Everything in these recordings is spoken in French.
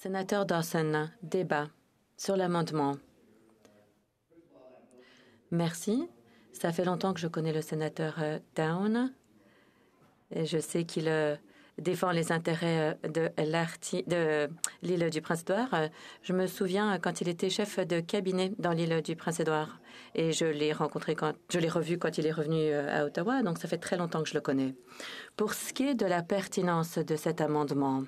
Sénateur Dawson, débat sur l'amendement. Merci. Ça fait longtemps que je connais le sénateur euh, Down et je sais qu'il euh, défend les intérêts euh, de l'île du Prince-Édouard. Je me souviens quand il était chef de cabinet dans l'île du Prince-Édouard et je l'ai rencontré quand je l'ai revu quand il est revenu à Ottawa, donc ça fait très longtemps que je le connais. Pour ce qui est de la pertinence de cet amendement,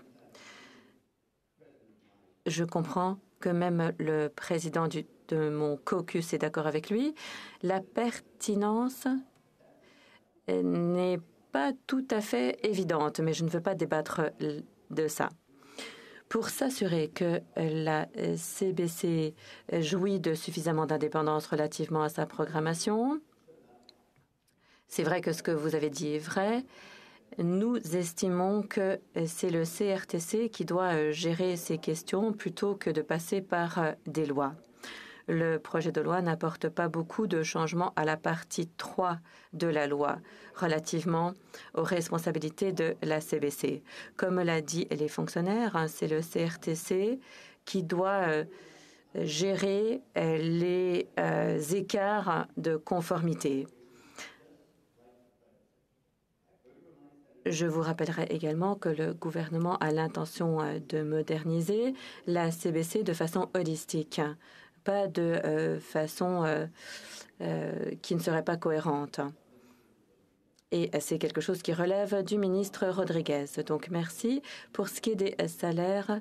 je comprends que même le président de mon caucus est d'accord avec lui. La pertinence n'est pas tout à fait évidente, mais je ne veux pas débattre de ça. Pour s'assurer que la CBC jouit de suffisamment d'indépendance relativement à sa programmation, c'est vrai que ce que vous avez dit est vrai, nous estimons que euh, c'est le CRTC qui doit euh, gérer ces questions plutôt que de passer par euh, des lois. Le projet de loi n'apporte pas beaucoup de changements à la partie 3 de la loi relativement aux responsabilités de la CBC. Comme l'a dit les fonctionnaires, hein, c'est le CRTC qui doit gérer les écarts de conformité. Je vous rappellerai également que le gouvernement a l'intention euh, de moderniser la CBC de façon holistique, pas de euh, façon euh, qui ne serait pas cohérente. Et c'est quelque chose qui relève du ministre Rodriguez. Donc merci. Pour ce qui est des salaires,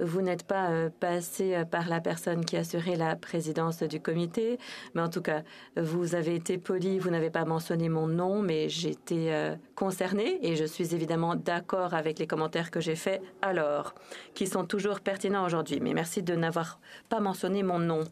vous n'êtes pas euh, passé euh, par la personne qui assurait la présidence du comité, mais en tout cas, vous avez été poli, vous n'avez pas mentionné mon nom, mais j'étais euh, concernée et je suis évidemment d'accord avec les commentaires que j'ai faits alors, qui sont toujours pertinents aujourd'hui. Mais merci de n'avoir pas mentionné mon nom.